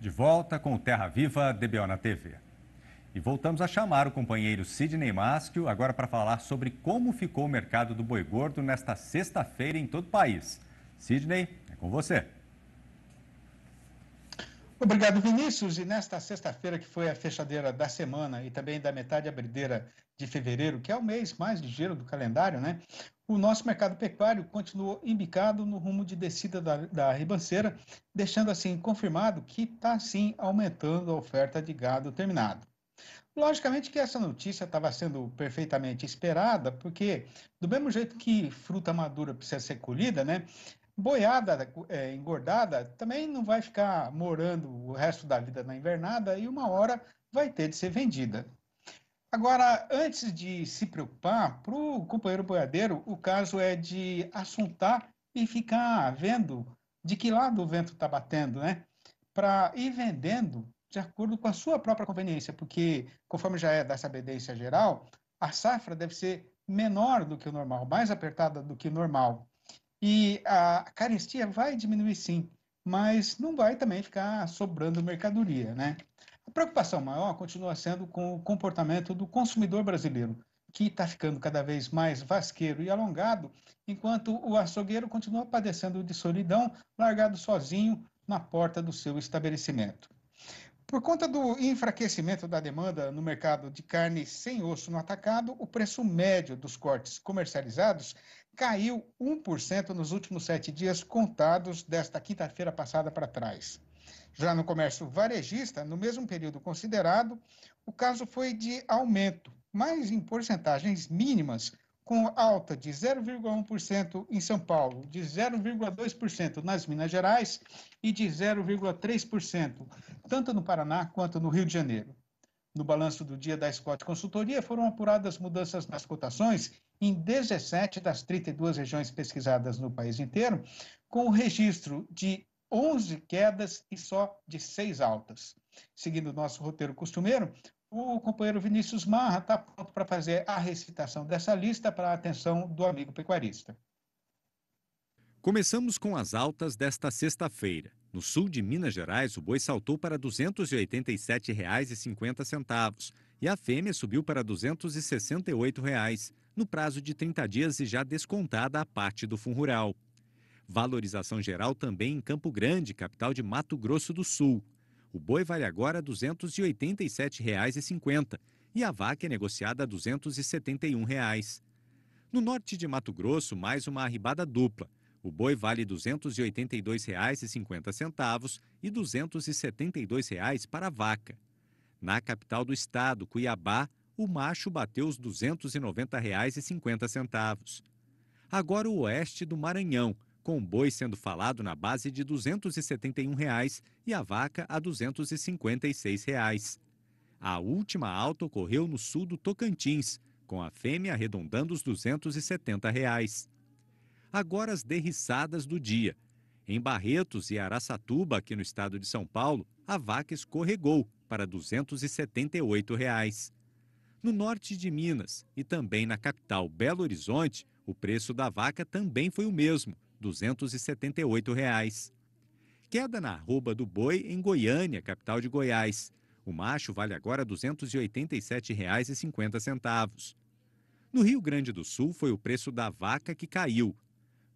de volta com o Terra Viva DBO na TV. E voltamos a chamar o companheiro Sidney Maschio agora para falar sobre como ficou o mercado do boi gordo nesta sexta-feira em todo o país. Sidney, é com você. Obrigado, Vinícius. E nesta sexta-feira, que foi a fechadeira da semana e também da metade abrideira de fevereiro, que é o mês mais ligeiro do calendário, né? O nosso mercado pecuário continuou embicado no rumo de descida da, da ribanceira, deixando assim confirmado que está sim aumentando a oferta de gado terminado. Logicamente que essa notícia estava sendo perfeitamente esperada, porque do mesmo jeito que fruta madura precisa ser colhida, né? Boiada é, engordada também não vai ficar morando o resto da vida na invernada e uma hora vai ter de ser vendida. Agora, antes de se preocupar, para o companheiro boiadeiro, o caso é de assuntar e ficar vendo de que lado o vento está batendo, né? Para ir vendendo de acordo com a sua própria conveniência, porque, conforme já é da obediência geral, a safra deve ser menor do que o normal, mais apertada do que o normal. E a carestia vai diminuir sim, mas não vai também ficar sobrando mercadoria, né? A preocupação maior continua sendo com o comportamento do consumidor brasileiro, que está ficando cada vez mais vasqueiro e alongado, enquanto o açougueiro continua padecendo de solidão, largado sozinho na porta do seu estabelecimento. Por conta do enfraquecimento da demanda no mercado de carne sem osso no atacado, o preço médio dos cortes comercializados caiu 1% nos últimos sete dias contados desta quinta-feira passada para trás. Já no comércio varejista, no mesmo período considerado, o caso foi de aumento, mas em porcentagens mínimas com alta de 0,1% em São Paulo, de 0,2% nas Minas Gerais e de 0,3% tanto no Paraná quanto no Rio de Janeiro. No balanço do dia da Scott Consultoria foram apuradas mudanças nas cotações em 17 das 32 regiões pesquisadas no país inteiro, com o registro de 11 quedas e só de 6 altas. Seguindo o nosso roteiro costumeiro, o companheiro Vinícius Marra está pronto para fazer a recitação dessa lista para a atenção do amigo pecuarista. Começamos com as altas desta sexta-feira. No sul de Minas Gerais, o boi saltou para R$ 287,50 e a fêmea subiu para R$ 268, no prazo de 30 dias e já descontada a parte do fundo rural. Valorização geral também em Campo Grande, capital de Mato Grosso do Sul. O boi vale agora R$ 287,50 e a vaca é negociada a R$ 271. Reais. No norte de Mato Grosso, mais uma arribada dupla. O boi vale R$ 282,50 e R$ 272 para a vaca. Na capital do estado, Cuiabá, o macho bateu os R$ 290,50. Agora o oeste do Maranhão com o boi sendo falado na base de R$ 271 reais e a vaca a R$ 256. Reais. A última alta ocorreu no sul do Tocantins, com a fêmea arredondando os R$ 270. Reais. Agora as derriçadas do dia. Em Barretos e Araçatuba, aqui no estado de São Paulo, a vaca escorregou para R$ 278. Reais. No norte de Minas e também na capital Belo Horizonte, o preço da vaca também foi o mesmo, 278 reais. Queda na arroba do boi em Goiânia, capital de Goiás. O macho vale agora R$ 287,50. No Rio Grande do Sul foi o preço da vaca que caiu.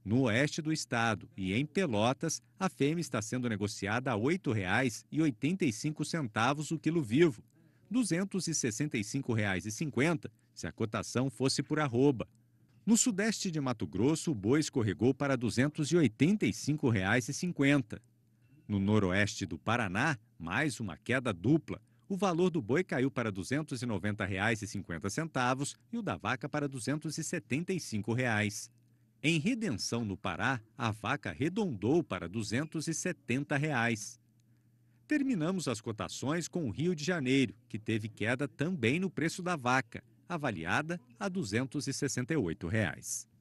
No oeste do estado e em Pelotas, a fêmea está sendo negociada a R$ 8,85 o quilo vivo, R$ 265,50 se a cotação fosse por arroba. No sudeste de Mato Grosso, o boi escorregou para R$ 285,50. No noroeste do Paraná, mais uma queda dupla. O valor do boi caiu para R$ 290,50 e o da vaca para R$ 275. Em Redenção, no Pará, a vaca arredondou para R$ 270. Terminamos as cotações com o Rio de Janeiro, que teve queda também no preço da vaca avaliada a R$ 268. Reais.